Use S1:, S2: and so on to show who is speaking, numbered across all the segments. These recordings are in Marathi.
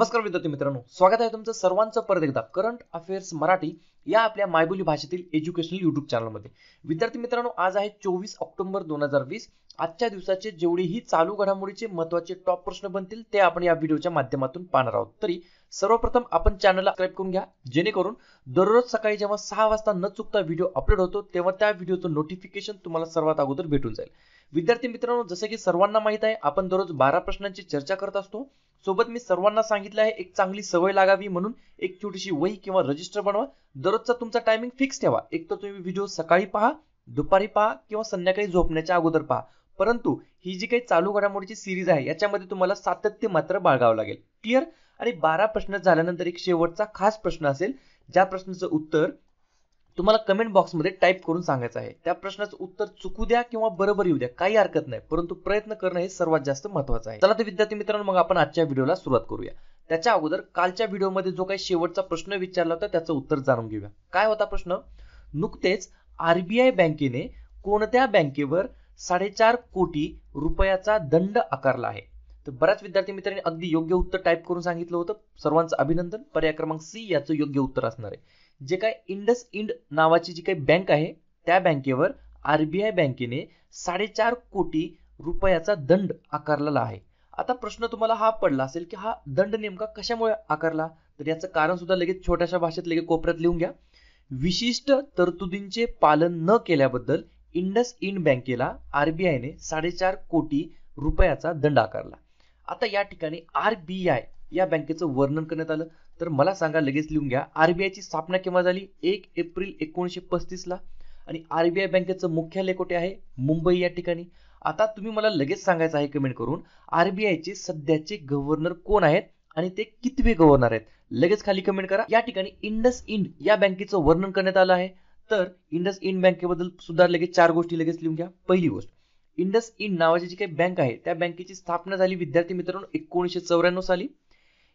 S1: नमस्कार विद्यार्थी मित्रांनो स्वागत आहे तुमचं सर्वांचं परत एकदा करंट अफेअर्स मराठी या आपल्या मायबोली भाषेतील एज्युकेशनल युट्यूब चॅनलमध्ये विद्यार्थी मित्रांनो आज आहे चोवीस ऑक्टोबर दोन हजार वीस आजच्या दिवसाचे जेवढेही चालू घडामोडीचे महत्वाचे टॉप प्रश्न बनतील ते आपण या व्हिडिओच्या माध्यमातून पाहणार आहोत तरी सर्वप्रथम आपण चॅनलला सबस्क्राईब करून घ्या जेणेकरून दररोज सकाळी जेव्हा सहा वाजता न चुकता व्हिडिओ अपलोड होतो तेव्हा त्या व्हिडिओचं नोटिफिकेशन तुम्हाला सर्वात अगोदर भेटून जाईल विद्यार्थी मित्रांनो जसं की सर्वांना माहीत आहे आपण दररोज बारा प्रश्नांची चर्चा करत असतो सोबत मी सर्वांना सांगितलं आहे एक चांगली सवय लागावी म्हणून एक छोटीशी वही किंवा रजिस्टर बनवा दररोजचा तुमचा टायमिंग फिक्स ठेवा एक तर तुम्ही व्हिडिओ सकाळी पहा दुपारी पहा किंवा संध्याकाळी झोपण्याच्या अगोदर पहा परंतु ही जी काही चालू घडामोडीची सिरीज आहे याच्यामध्ये तुम्हाला सातत्य मात्र बाळगावं लागेल क्लिअर आणि बारा प्रश्न झाल्यानंतर एक शेवटचा खास प्रश्न असेल ज्या प्रश्नाचं उत्तर तुम्हाला कमेंट बॉक्समध्ये टाईप करून सांगायचं आहे त्या प्रश्नाचं उत्तर चुकू द्या किंवा बरोबर येऊ द्या काही हरकत नाही परंतु प्रयत्न करणं हे सर्वात जास्त महत्वाचं आहे चला तर विद्यार्थी मित्रांनो मग आपण आजच्या व्हिडिओला सुरुवात करूया त्याच्या अगोदर कालच्या व्हिडिओमध्ये जो काही शेवटचा प्रश्न विचारला होता त्याचं उत्तर जाणून घेऊया काय होता प्रश्न नुकतेच आरबीआय बँकेने कोणत्या बँकेवर साडेचार कोटी रुपयाचा दंड आकारला आहे तर बऱ्याच विद्यार्थी मित्रांनी अगदी योग्य उत्तर टाईप करून सांगितलं होतं सर्वांचं अभिनंदन पर्याय क्रमांक सी याचं योग्य उत्तर असणार आहे जे काय इंडस इंड नावाची जी काही बँक आहे त्या बँकेवर आरबीआय बँकेने साडेचार कोटी रुपयाचा दंड आकारलेला आहे आता प्रश्न तुम्हाला हा पडला असेल की हा दंड नेमका कशामुळे आकारला तर याचं कारण सुद्धा लगेच छोट्याशा भाषेत लगेच कोपऱ्यात लिहून घ्या विशिष्ट तरतुदींचे पालन न केल्याबद्दल इंडस इंड बँकेला आरबीआयने साडेचार कोटी रुपयाचा दंड आकारला आता या ठिकाणी आरबीआय या बँकेचं वर्णन करण्यात आलं तर मला सांगा लगेच लिहून घ्या आरबीआयची स्थापना केव्हा झाली एक एप्रिल एकोणीसशे पस्तीसला आणि आरबीआय बँकेचं मुख्यालय कुठे आहे मुंबई या ठिकाणी आता तुम्ही मला लगेच सांगायचं आहे कमेंट करून आरबीआयचे सध्याचे गव्हर्नर कोण आहेत आणि ते कितवे गव्हर्नर आहेत लगेच खाली कमेंट करा या ठिकाणी इंडस इंड या बँकेचं वर्णन करण्यात आलं आहे तर इंडस इंड बँकेबद्दल सुद्धा लगेच चार गोष्टी लगेच लिहून घ्या पहिली गोष्ट इंडस इंड नावाची जी काही बँक आहे त्या बँकेची स्थापना झाली विद्यार्थी मित्रांनो एकोणीसशे चौऱ्याण्णव साली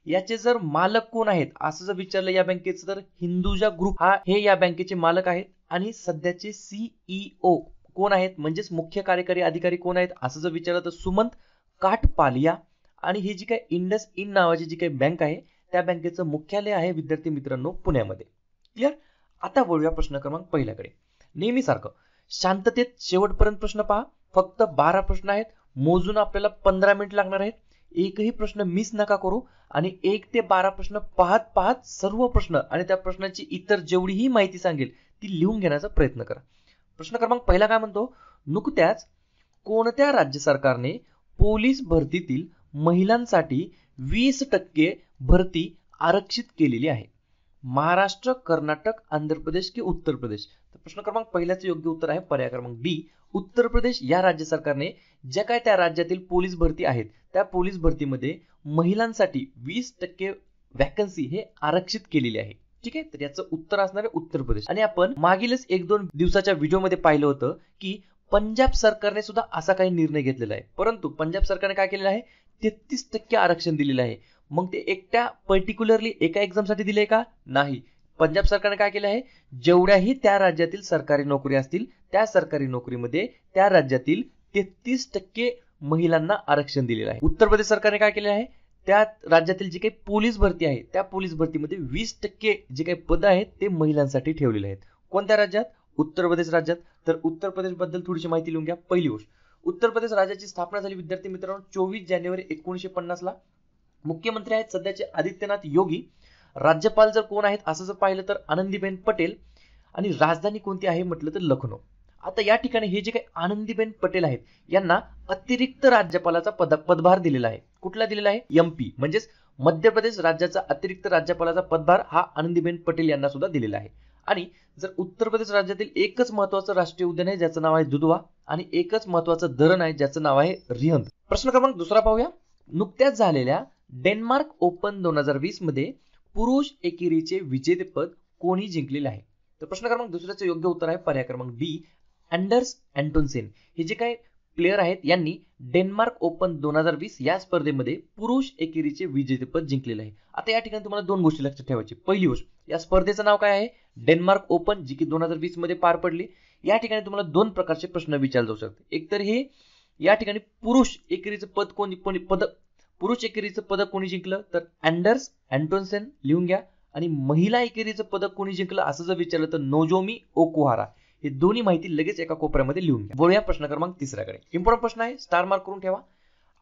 S1: याचे जर मालक कोण आहेत असं जर विचारलं या बँकेचं तर हिंदुजा ग्रुप हा हे या बँकेचे मालक आहेत आणि सध्याचे सीईओ e कोण आहेत म्हणजेच मुख्य कार्यकारी अधिकारी कोण आहेत असं जर विचारलं तर सुमंत काठपालिया आणि ही जी काय इंडस इन नावाची जी काही बँक आहे त्या बँकेचं मुख्यालय आहे विद्यार्थी मित्रांनो पुण्यामध्ये क्लिअर आता बोलूया प्रश्न क्रमांक पहिल्याकडे नेहमीसारखं शांततेत शेवटपर्यंत प्रश्न पहा फक्त बारा प्रश्न आहेत मोजून आपल्याला पंधरा मिनिट लागणार आहेत एकही प्रश्न मिस नका करू आणि एक ते बारा प्रश्न पाहत पाहत सर्व प्रश्न आणि त्या प्रश्नाची इतर जेवढीही माहिती सांगेल ती लिहून घेण्याचा प्रयत्न करा प्रश्न क्रमांक पहिला काय म्हणतो नुकत्याच कोणत्या राज्य सरकारने पोलीस भरतीतील महिलांसाठी वीस टक्के भरती आरक्षित केलेली आहे महाराष्ट्र कर्नाटक आंध्र प्रदेश की उत्तर प्रदेश तर प्रश्न क्रमांक पहिल्याचं योग्य उत्तर आहे पर्याय क्रमांक डी उत्तर प्रदेश या राज्य सरकारने ज्या काय त्या राज्यातील पोलीस भरती आहेत त्या पोलीस भरतीमध्ये महिलांसाठी वीस टक्के व्हॅकन्सी हे आरक्षित केलेली आहे ठीक आहे तर याचं उत्तर असणार आहे उत्तर प्रदेश आणि आपण मागीलच एक दोन दिवसाच्या व्हिडिओमध्ये पाहिलं होतं की पंजाब सरकारने सुद्धा असा काही निर्णय घेतलेला आहे परंतु पंजाब सरकारने काय केलेलं आहे तेहतीस टक्के आरक्षण दिलेलं आहे मग ते एकट्या पर्टिक्युलरली एका एक्झामसाठी दिले का नाही पंजाब सरकारने काय केलं आहे जेवढ्याही त्या राज्यातील सरकारी नोकरी असतील त्या सरकारी नोकरीमध्ये त्या राज्यातील तेहतीस टक्के महिलांना आरक्षण दिलेलं आहे उत्तर प्रदेश सरकारने काय केले आहे त्या राज्यातील जी काही पोलीस भरती आहे त्या पोलीस भरतीमध्ये वीस टक्के जे काही पद आहेत ते महिलांसाठी ठेवलेले आहेत कोणत्या राज्यात उत्तर प्रदेश राज्यात तर उत्तर प्रदेश बद्दल थोडीशी माहिती लिहून घ्या पहिली गोष्ट उत्तर प्रदेश राज्याची स्थापना झाली विद्यार्थी मित्रांनो चोवीस जानेवारी एकोणीशे पन्नासला मुख्यमंत्री आहेत सध्याचे आदित्यनाथ योगी राज्यपाल जर कोण आहेत असं जर पाहिलं तर आनंदीबेन पटेल आणि राजधानी कोणती आहे म्हटलं तर लखनौ आता या ठिकाणी हे जे काही आनंदीबेन पटेल आहेत यांना अतिरिक्त राज्यपालाचा पद पदभार दिलेला आहे कुठला दिलेला आहे एमपी म्हणजेच मध्य प्रदेश राज्याचा अतिरिक्त राज्यपालाचा पदभार हा आनंदीबेन पटेल यांना सुद्धा दिलेला आहे आणि जर उत्तर प्रदेश राज्यातील एकच महत्वाचं राष्ट्रीय उद्यान आहे ज्याचं नाव आहे दुधवा आणि एकच महत्वाचं धरण आहे ज्याचं नाव आहे रिहंद प्रश्न क्रमांक दुसरा पाहूया नुकत्याच झालेल्या डेन्मार्क ओपन दोन हजार वीस मध्ये पुरुष एकेरीचे विजेतेपद कोणी जिंकलेले आहे तर प्रश्न क्रमांक दुसऱ्याचं योग्य उत्तर आहे पर्याय क्रमांक डी अँडर्स अँटोनसेन हे जे काही प्लेयर आहेत यांनी डेन्मार्क ओपन दोन हजार वीस या स्पर्धेमध्ये पुरुष एकेरीचे विजेतेपद जिंकलेले आहे आता या ठिकाणी तुम्हाला दोन गोष्टी लक्षात ठेवायची पहिली गोष्ट या स्पर्धेचं नाव काय आहे डेन्मार्क ओपन जी की दोन हजार वीस मध्ये पार पडली या ठिकाणी तुम्हाला दोन प्रकारचे प्रश्न विचारले जाऊ शकते एकतर हे या ठिकाणी पुरुष एकेरीचं पद कोणी कोणी पद पुरुष एकेरीचं पद कोणी जिंकलं तर अँडर्स अँटोनसेन लिहून घ्या आणि महिला एकेरीचं पदक कोणी जिंकलं असं जर विचारलं तर नोजोमी ओकुहारा हे दोन्ही माहिती लगेच एका कोपऱ्यामध्ये लिहून घ्या बोलूया प्रश्न क्रमांक तिसऱ्याकडे इम्पॉर्टंट प्रश्न आहे स्टार मार्क करून ठेवा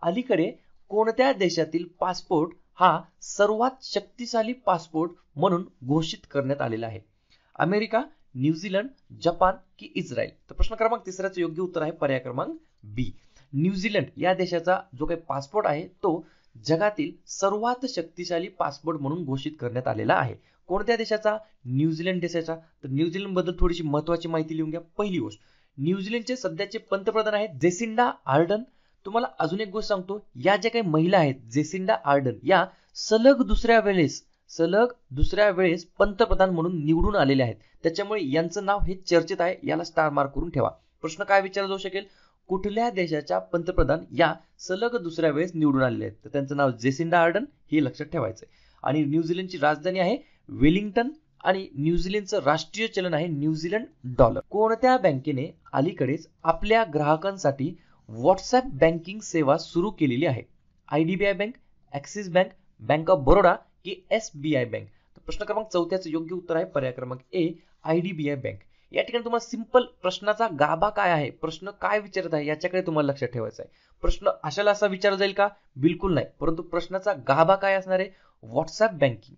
S1: अलीकडे कोणत्या देशातील पासपोर्ट हा सर्वात शक्तिशाली पासपोर्ट म्हणून घोषित करण्यात आलेला आहे अमेरिका न्यूझीलंड जपान की इस्रायल तर प्रश्न क्रमांक तिसऱ्याचं योग्य उत्तर आहे पर्याय क्रमांक बी न्यूझीलंड या देशाचा जो काही पासपोर्ट आहे तो जगातील सर्वात शक्तिशाली पासपोर्ट म्हणून घोषित करण्यात आलेला आहे कोणत्या देशाचा न्यूझीलंड देशाचा तर न्यूझीलंड बद्दल थोडीशी महत्वाची माहिती लिहून घ्या पहिली गोष्ट न्यूझीलंडचे सध्याचे पंतप्रधान आहेत जेसिंडा आर्डन तुम्हाला अजून एक गोष्ट सांगतो या ज्या काही महिला आहेत जेसिंडा आर्डन या सलग दुसऱ्या वेळेस सलग दुसऱ्या वेळेस पंतप्रधान म्हणून निवडून आलेले आहेत त्याच्यामुळे यांचं नाव हे चर्चेत आहे याला स्टार मार्क करून ठेवा प्रश्न काय विचारला जाऊ शकेल कुठल्या देशाच्या पंतप्रधान या सलग दुसऱ्या वेळेस निवडून आलेले आहेत तर त्यांचं नाव जेसिंडा आर्डन हे लक्षात ठेवायचं आणि न्यूझीलंडची राजधानी आहे वेलिंग्टन आणि न्यूझीलंडचं राष्ट्रीय चलन आहे न्यूझीलंड डॉलर कोणत्या बँकेने अलीकडेच आपल्या ग्राहकांसाठी व्हॉट्सॲप बँकिंग सेवा सुरू केलेली आहे I D B I bank Axis bank bank of Baroda की एस बी आय बँक प्रश्न क्रमांक चौथ्याचं योग्य उत्तर आहे पर्याय क्रमांक A I D B I bank या ठिकाणी तुम्हाला सिंपल प्रश्नाचा गाभा काय आहे प्रश्न काय विचारत आहे याच्याकडे तुम्हाला लक्षात ठेवायचं आहे प्रश्न अशाला असा विचारला जाईल का बिलकुल नाही परंतु प्रश्नाचा गाभा काय असणार आहे व्हॉट्सअप बँकिंग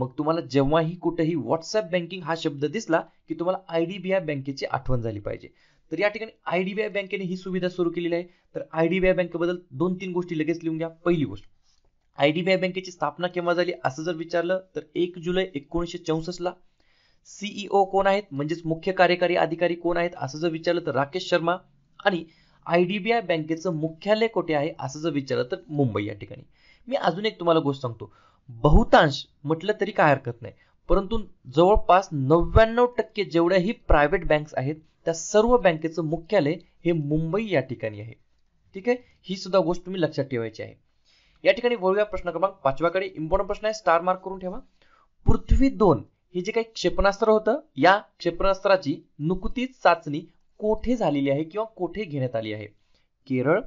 S1: मग तुम्हाला जेव्हाही कुठेही व्हॉट्सअप बँकिंग हा शब्द दिसला की तुम्हाला आयडीबीआय बँकेची आठवण झाली पाहिजे तर या ठिकाणी आयडीबीआय बँकेने ही सुविधा सुरू केलेली आहे तर आयडीबीआय बँकेबद्दल दोन तीन गोष्टी लगेच लिहून घ्या पहिली गोष्ट आयडीबीआय बँकेची स्थापना केव्हा झाली असं जर विचारलं तर एक जुलै एकोणीसशे ला सीईओ e कोण आहेत म्हणजेच मुख्य कार्यकारी अधिकारी कोण आहेत असं जर विचारलं तर राकेश शर्मा आणि आयडीबीआय बँकेचं मुख्यालय कुठे आहे असं जर विचारलं तर मुंबई या ठिकाणी मी अजून एक तुम्हाला गोष्ट सांगतो बहुतांश म्हटलं तरी काय हरकत नाही परंतु जवळपास नव्याण्णव टक्के जेवढ्याही प्रायव्हेट बँक्स आहेत त्या सर्व बँकेचं मुख्यालय हे मुंबई या ठिकाणी आहे ठीक आहे ही सुद्धा गोष्ट तुम्ही लक्षात ठेवायची आहे या ठिकाणी वळूया प्रश्न क्रमांक पाचव्याकडे इम्पॉर्टंट प्रश्न आहे स्टार मार्क करून ठेवा पृथ्वी दोन हे जे काही क्षेपणास्त्र होतं या क्षेपणास्त्राची नुकतीच चाचणी कोठे झालेली आहे किंवा कोठे घेण्यात आली आहे केरळ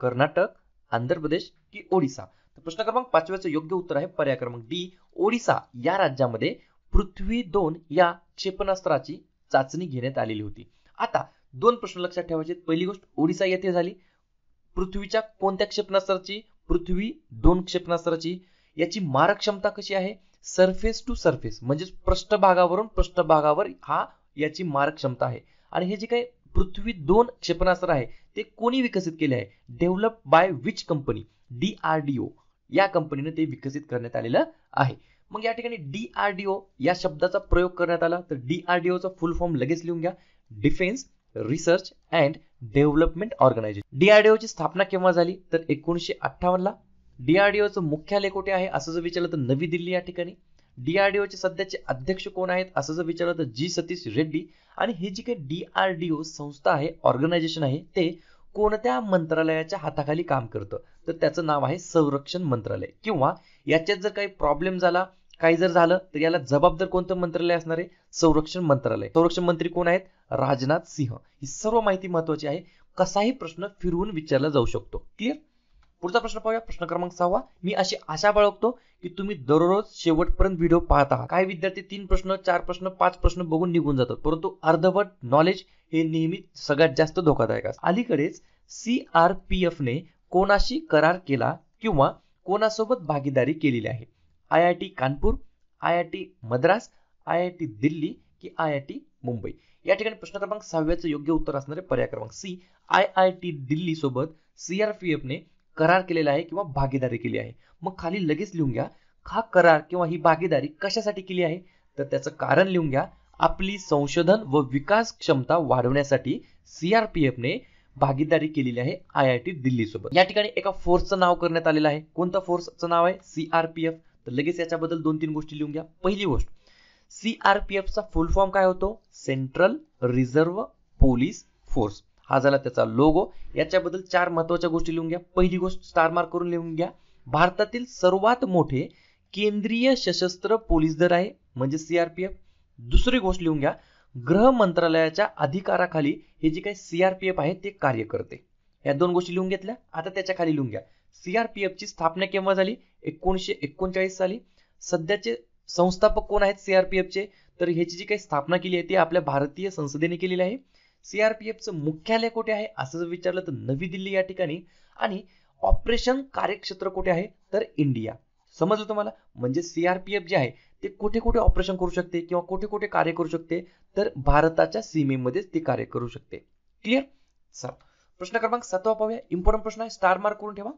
S1: कर्नाटक आंध्र प्रदेश की ओडिसा तर प्रश्न क्रमांक पाचव्याचं योग्य उत्तर आहे पर्याय क्रमांक डी ओडिसा या राज्यामध्ये पृथ्वी दोन या क्षेपणास्त्राची चाचणी घेण्यात आलेली होती आता दोन प्रश्न लक्षात ठेवायचे पहिली गोष्ट ओडिसा येथे झाली पृथ्वीच्या कोणत्या क्षेपणास्त्राची पृथ्वी दोन क्षेपणास्त्राची याची मारक क्षमता कशी आहे सरफेस टू सरफेस म्हणजे पृष्ठभागावरून पृष्ठभागावर हा याची मारक क्षमता आहे आणि हे जे काही पृथ्वी दोन क्षेपणास्त्र आहे ते कोणी विकसित केले आहे develop by which company DRDO या कंपनीने ते विकसित करण्यात आलेलं आहे मग या ठिकाणी डीआरडीओ या शब्दाचा प्रयोग करण्यात आला तर डी आर फुल फॉर्म लगेच लिहून घ्या defence research and development organisation डीआरडीओची स्थापना केव्हा झाली तर एकोणीसशे अठ्ठावन्नला डीआरडीओचं मुख्यालय कुठे आहे असं जर विचारलं तर नवी दिल्ली या ठिकाणी डीआरडीओचे सध्याचे अध्यक्ष कोण आहेत असं जर विचारलं तर जी सतीश रेड्डी आणि ही जी काही डीआरडीओ संस्था आहे ऑर्गनायझेशन आहे ते कोणत्या मंत्रालयाच्या हाताखाली काम करतं तर त्याचं नाव आहे संरक्षण मंत्रालय किंवा याच्यात जर काही प्रॉब्लेम झाला काही जर झालं तर याला जबाबदार कोणतं मंत्रालय असणार आहे संरक्षण मंत्रालय संरक्षण मंत्री कोण आहेत राजनाथ सिंह ही सर्व माहिती महत्वाची आहे कसाही प्रश्न फिरवून विचारला जाऊ शकतो क्लिअर पुढचा प्रश्न पाहूया प्रश्न क्रमांक सहावा मी अशी आशा बाळगतो की तुम्ही दररोज शेवटपर्यंत व्हिडिओ पाहत आहात काही विद्यार्थी तीन प्रश्न चार प्रश्न पाच प्रश्न बघून निघून जातात परंतु अर्धवट नॉलेज हे नेहमी सगळ्यात जास्त धोकादायक असतात अलीकडेच सी आर पी एफने कोणाशी करार केला किंवा कोणासोबत भागीदारी केलेली आहे I I T Kanpur I I T Madras I I T Delhi की आय आय टी मुंबई या ठिकाणी प्रश्न क्रमांक सहाव्याचं योग्य उत्तर असणारे पर्याय क्रमांक C I I T Delhi सोबत ने करार केलेला आहे किंवा भागीदारी केली आहे मग खाली लगेच लिहून घ्या हा करार किंवा ही भागीदारी कशासाठी केली आहे तर त्याचं कारण लिहून घ्या आपली संशोधन व विकास क्षमता वाढवण्यासाठी सीआरपीएफने भागीदारी केलेली आहे आय आय टी दिल्ली सोबत या ठिकाणी एका फोर्सचं नाव करण्यात आलेलं आहे कोणता फोर्सचं नाव आहे सीआरपीएफ तर लगेच याच्याबद्दल दोन तीन गोष्टी लिहून घ्या पहिली गोष्ट सीआरपीएफचा फुल फॉर्म काय होतो सेंट्रल रिझर्व्ह पोलीस फोर्स हा झाला त्याचा लोगो याच्याबद्दल चार महत्वाच्या गोष्टी लिहून घ्या पहिली गोष्ट स्टार मार्क करून लिहून घ्या भारतातील सर्वात मोठे केंद्रीय सशस्त्र पोलीस दल आहे म्हणजे सीआरपीएफ दुसरी गोष्ट लिहून घ्या गृह मंत्रालयाच्या अधिकाराखाली हे जे काही सीआरपीएफ आहे ते कार्य करते या दोन गोष्टी लिहून घेतल्या आता त्याच्या खाली लिहून घ्या ची स्थापना केव्हा झाली एकोणीसशे एकोणचाळीस साली सध्याचे संस्थापक कोण आहेत चे तर ह्याची जी काही स्थापना केली आहे ती आपल्या भारतीय संसदेने केलेली आहे सीआरपीएफचं मुख्यालय कुठे आहे असं जर विचारलं तर नवी दिल्ली या ठिकाणी आणि ऑपरेशन कार्यक्षेत्र कुठे आहे तर इंडिया समजलं तुम्हाला म्हणजे सीआरपीएफ जे आहे ते कुठे कुठे ऑपरेशन करू शकते किंवा कुठे कुठे कार्य करू शकते तर भारताच्या सीमेमध्येच ते कार्य करू शकते क्लिअर सर प्रश्न क्रमांक सातवा पाहूया इम्पॉर्टंट प्रश्न आहे स्टार मार्क करून ठेवा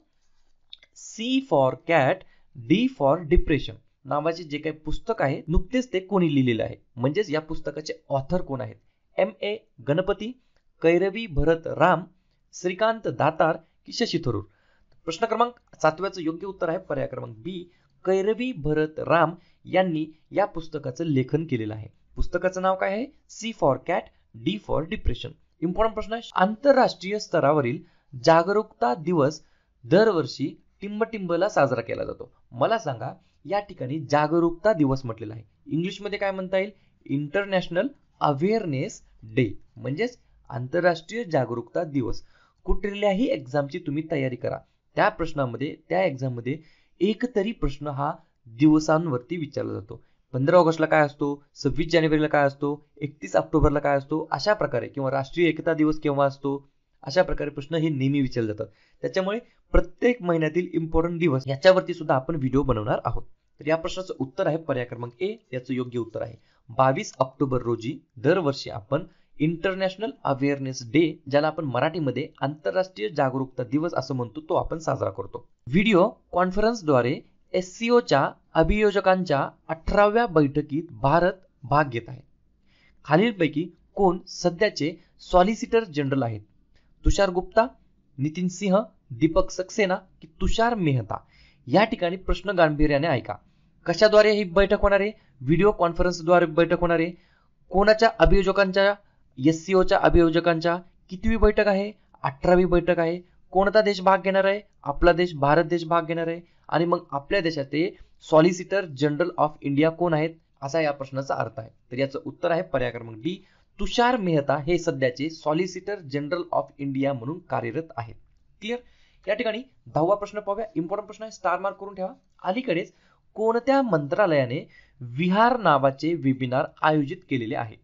S1: C for cat D for depression नावाचे जे काही पुस्तक आहे नुकतेच ते कोणी लिहिलेलं आहे म्हणजेच या पुस्तकाचे ऑथर कोण आहेत एम ए गणपती कैरवी भरत राम श्रीकांत दातार की शशी थरूर प्रश्न क्रमांक सातव्याचं योग्य उत्तर आहे पर्याय क्रमांक बी कैरवी भरत राम यांनी या पुस्तकाचं लेखन केलेलं आहे पुस्तकाचं नाव काय आहे C for cat D for depression important प्रश्न आहे आंतरराष्ट्रीय स्तरावरील जागरूकता दिवस दरवर्षी टिंबटिंबला साजरा केला जातो मला सांगा या ठिकाणी जागरूकता दिवस म्हटलेला आहे इंग्लिशमध्ये काय म्हणता येईल इंटरनॅशनल अवेअरनेस डे म्हणजेच आंतरराष्ट्रीय जागरूकता दिवस कुठल्याही एक्झामची तुम्ही तयारी करा त्या प्रश्नामध्ये त्या एक्झाममध्ये एक तरी प्रश्न हा दिवसांवरती विचारला जातो पंधरा ऑगस्टला काय असतो सव्वीस जानेवारीला काय असतो एकतीस ऑक्टोबरला काय असतो अशा प्रकारे किंवा राष्ट्रीय एकता दिवस केव्हा असतो अशा प्रकारे प्रश्न हे नेहमी विचारले जातात त्याच्यामुळे प्रत्येक महिन्यातील इम्पॉर्टंट दिवस याच्यावरती सुद्धा आपण व्हिडिओ बनवणार आहोत तर या प्रश्नाचं उत्तर आहे पर्याय क्रमांक ए याचं योग्य उत्तर आहे बावीस ऑक्टोबर रोजी दरवर्षी आपण इंटरनॅशनल अवेअरनेस डे ज्याला आपण मराठीमध्ये आंतरराष्ट्रीय जागरूकता दिवस असं म्हणतो तो आपण साजरा करतो व्हिडिओ कॉन्फरन्सद्वारे एस सी ओच्या अभियोजकांच्या अठराव्या बैठकीत भारत भाग घेत आहे खालीलपैकी कोण सध्याचे सॉलिसिटर जनरल आहेत तुषार गुप्ता नितीन सिंह दीपक सक्सेना की तुषार मेहता या ठिकाणी प्रश्न गांभीर्याने ऐका कशाद्वारे ही बैठक होणार आहे व्हिडिओ कॉन्फरन्सद्वारे बैठक होणार आहे कोणाच्या अभियोजकांच्या एस सी ओच्या अभियोजकांच्या कितवी बैठक आहे अठरावी बैठक आहे कोणता देश भाग घेणार आहे आपला देश भारत देश भाग घेणार आहे आणि मग आपल्या देशाचे सॉलिसिटर जनरल ऑफ इंडिया कोण आहेत असा या प्रश्नाचा अर्थ आहे तर याचं उत्तर आहे पर्याय क्रमांक डी तुषार मेहता हे सध्याचे सॉलिसिटर जनरल ऑफ इंडिया म्हणून कार्यरत आहेत क्लिअर या ठिकाणी दहावा प्रश्न पाहूया इम्पॉर्टंट प्रश्न आहे स्टार मार्क करून ठेवा अलीकडेच कोणत्या मंत्रालयाने विहार नावाचे वेबिनार आयोजित केलेले आहे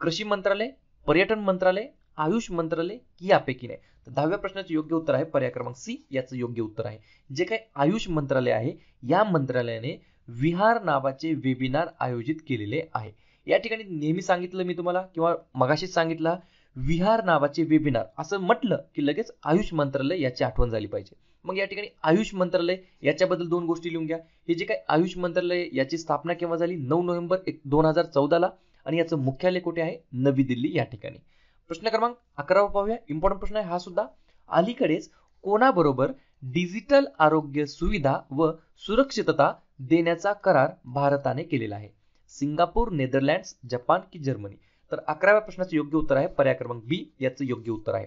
S1: कृषी मंत्रालय पर्यटन मंत्रालय आयुष मंत्रालय यापैकी नाही तर दहाव्या प्रश्नाचे योग्य उत्तर आहे पर्याय क्रमांक सी याचं योग्य उत्तर आहे जे काही आयुष मंत्रालय आहे या मंत्रालयाने विहार नावाचे वेबिनार आयोजित केलेले आहे या ठिकाणी नेहमी सांगितलं मी तुम्हाला किंवा मगाशीच सांगितलं विहार नावाचे वेबिनार असं म्हटलं की लगेच आयुष मंत्रालय याची आठवण झाली पाहिजे मग या ठिकाणी आयुष मंत्रालय याच्याबद्दल दोन गोष्टी लिहून घ्या हे जे काही आयुष मंत्रालय याची स्थापना केव्हा झाली नऊ नोव्हेंबर एक दोन हजार चौदाला आणि याचं मुख्यालय कुठे आहे नवी दिल्ली या ठिकाणी प्रश्न क्रमांक अकरावा पाहूया इम्पॉर्टंट प्रश्न आहे हा सुद्धा अलीकडेच कोणाबरोबर डिजिटल आरोग्य सुविधा व सुरक्षितता देण्याचा करार भारताने केलेला आहे सिंगापूर नेदरलँड्स जपान की जर्मनी तर अकराव्या प्रश्नाचं योग्य उत्तर आहे पर्याय क्रमांक बी याचं योग्य उत्तर आहे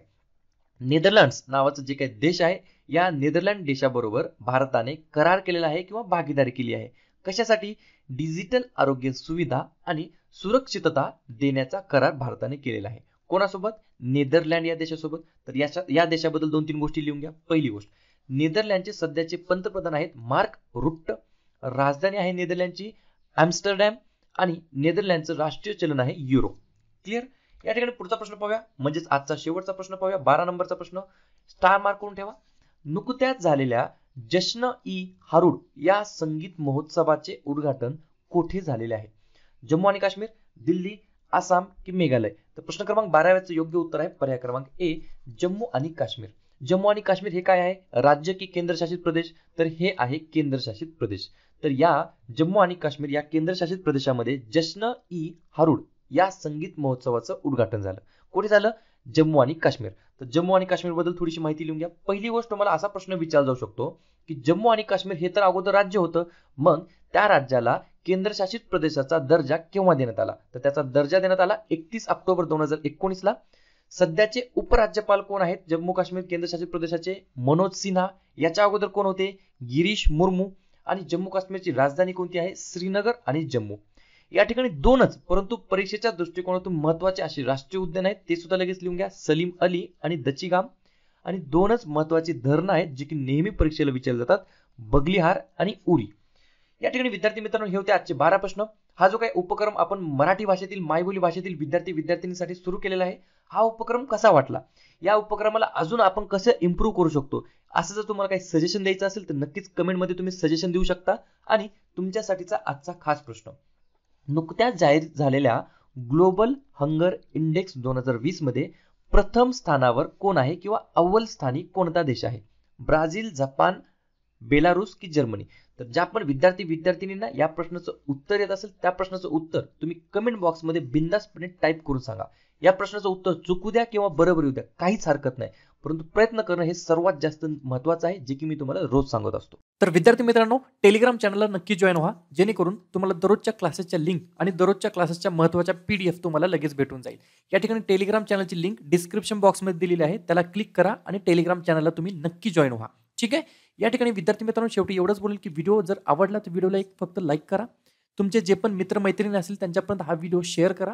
S1: नेदरलँड्स नावाचं जे काही देश आहे या नेदरलँड देशाबरोबर भारताने करार केलेला आहे किंवा भागीदारी केली आहे कशासाठी डिजिटल आरोग्य सुविधा आणि सुरक्षितता देण्याचा करार भारताने केलेला आहे कोणासोबत नेदरलँड या देशासोबत तर याच्या या देशाबद्दल दोन तीन गोष्टी लिहून घ्या पहिली गोष्ट नेदरलँडचे सध्याचे पंतप्रधान आहेत मार्क रुट्ट राजधानी आहे नेदरलँडची ॲम्स्टरडॅम आणि नेदरलँडचं राष्ट्रीय चलन आहे युरो क्लिअर या ठिकाणी पुढचा प्रश्न पाहूया म्हणजेच आजचा शेवटचा प्रश्न पाहूया बारा नंबरचा प्रश्न स्टार मार्क करून ठेवा नुकत्याच झालेल्या जश्न ई हारूड या संगीत महोत्सवाचे उद्घाटन कोठे झालेले आहे जम्मू आणि काश्मीर दिल्ली आसाम की मेघालय तर प्रश्न क्रमांक बाराव्याचं योग्य उत्तर आहे पर्याय क्रमांक ए जम्मू आणि काश्मीर जम्मू आणि काश्मीर हे काय आहे राज्य की केंद्रशासित प्रदेश तर हे आहे केंद्रशासित प्रदेश तर या जम्मू आणि काश्मीर या केंद्रशासित प्रदेशामध्ये जश्न ई हारूड या संगीत महोत्सवाचं उद्घाटन झालं कुठे झालं जम्मू आणि काश्मीर तर जम्मू आणि काश्मीरबद्दल थोडीशी माहिती लिहून घ्या पहिली गोष्ट मला असा प्रश्न विचारला जाऊ शकतो की जम्मू आणि काश्मीर हे तर अगोदर राज्य होतं मग त्या राज्याला केंद्रशासित प्रदेशाचा दर्जा केव्हा देण्यात आला तर त्याचा दर्जा देण्यात आला एकतीस ऑक्टोबर दोन हजार एकोणीसला सध्याचे उपराज्यपाल कोण आहेत जम्मू काश्मीर केंद्रशासित प्रदेशाचे मनोज सिन्हा याच्या अगोदर कोण होते गिरीश मुर्मू आणि जम्मू काश्मीरची राजधानी कोणती आहे श्रीनगर आणि जम्मू या ठिकाणी दोनच परंतु परीक्षेच्या दृष्टिकोनातून महत्वाचे असे राष्ट्रीय उद्यान आहेत ते सुद्धा लगेच लिहून घ्या सलीम अली आणि दचीगाम आणि दोनच महत्वाची धरणं आहेत जे की नेहमी परीक्षेला विचारले जातात बगलिहार आणि उरी या ठिकाणी विद्यार्थी मित्रांनो हे होते आजचे बारा प्रश्न हा जो काही उपक्रम आपण मराठी भाषेतील मायबोली भाषेतील विद्यार्थी विद्यार्थिनीसाठी सुरू केलेला आहे हा उपक्रम कसा वाटला या उपक्रमाला अजून आपण कसं इम्प्रूव्ह करू शकतो असं जर तुम्हाला काही सजेशन द्यायचं असेल तर नक्कीच कमेंटमध्ये तुम्ही सजेशन देऊ शकता आणि तुमच्यासाठीचा आजचा खास प्रश्न नुकत्याच जाहीर झालेल्या ग्लोबल हंगर इंडेक्स दोन हजार वीस मध्ये प्रथम स्थानावर कोण आहे किंवा अव्वल स्थानी कोणता देश आहे ब्राझील जपान बेलारूस की जर्मनी तर ज्या पण विद्यार्थी विद्यार्थिनींना या प्रश्नाचं उत्तर येत असेल त्या प्रश्नाचं उत्तर तुम्ही कमेंट बॉक्समध्ये बिंदासपणे टाईप करून सांगा या प्रश्नाचं उत्तर चुकू द्या किंवा बरोबर येऊ द्या काहीच हरकत नाही परंतु प्रयत्न करणं हे सर्वात जास्त महत्त्वाचं आहे जे की मी तुम्हाला रोज सांगत असतो तर विद्यार्थी मित्रांनो टेलिग्राम चॅनलला नक्की जॉईन व्हा जेणेकरून तुम्हाला दररोजच्या क्लासेसच्या लिंक आणि दररोजच्या क्लासेसच्या महत्वाच्या पी डी एफ तुम्हाला लगेच भेटून जाईल या ठिकाणी टेलिग्राम चॅनलची लिंक डिस्क्रिप्शन बॉक्समध्ये दिलेली आहे त्याला क्लिक करा आणि टेलिग्राम चॅनलला तुम्ही नक्की जॉईन व्हा ठीक आहे या ठिकाणी विद्यार्थी मित्रांनो शेवटी एवढंच बोलेल की व्हिडिओ जर आवडला तर व्हिडिओला एक फक्त लाईक करा तुमचे जे पण मित्रमैत्रिणी असतील त्यांच्यापर्यंत हा व्हिडिओ शेअर करा